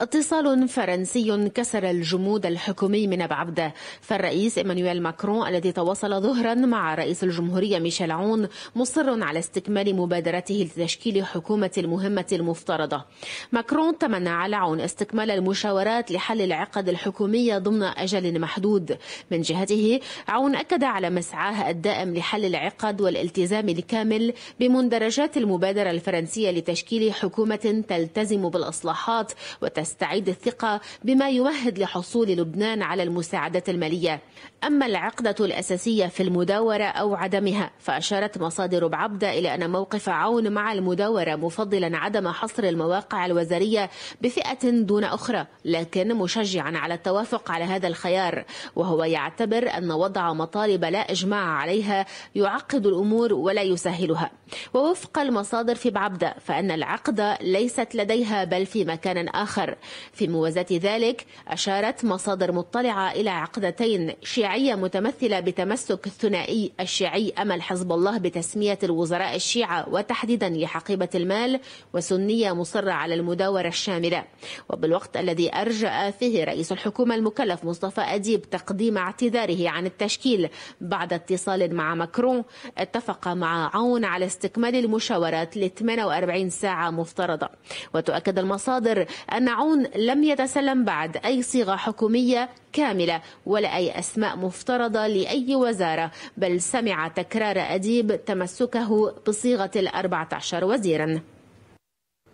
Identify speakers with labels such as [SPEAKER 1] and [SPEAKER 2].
[SPEAKER 1] اتصال فرنسي كسر الجمود الحكومي من عبدة فالرئيس إيمانويل ماكرون الذي تواصل ظهرا مع رئيس الجمهورية ميشيل عون مصر على استكمال مبادرته لتشكيل حكومة المهمة المفترضة ماكرون تمنى على عون استكمال المشاورات لحل العقد الحكومية ضمن أجل محدود من جهته عون أكد على مسعاه الدائم لحل العقد والالتزام الكامل بمندرجات المبادرة الفرنسية لتشكيل حكومة تلتزم بالإصلاحات وتسليم تستعيد الثقة بما يمهد لحصول لبنان على المساعدات المالية أما العقدة الأساسية في المداورة أو عدمها فأشارت مصادر بعبدة إلى أن موقف عون مع المداورة مفضلا عدم حصر المواقع الوزارية بفئة دون أخرى لكن مشجعا على التوافق على هذا الخيار وهو يعتبر أن وضع مطالب لا إجماع عليها يعقد الأمور ولا يسهلها ووفق المصادر في بعبدة فإن العقدة ليست لديها بل في مكان آخر في موازاة ذلك أشارت مصادر مطلعة إلى عقدتين شيعية متمثلة بتمسك الثنائي الشيعي أمل حزب الله بتسمية الوزراء الشيعة وتحديدا لحقيبة المال وسنية مصرة على المداورة الشاملة وبالوقت الذي أرجأ فيه رئيس الحكومة المكلف مصطفى أديب تقديم اعتذاره عن التشكيل بعد اتصال مع مكرون اتفق مع عون على استكمال المشاورات ل 48 ساعة مفترضة وتؤكد المصادر أن عون دعون لم يتسلم بعد أي صيغة حكومية كاملة ولا أي أسماء مفترضة لأي وزارة بل سمع تكرار أديب تمسكه بصيغة الأربعة عشر وزيراً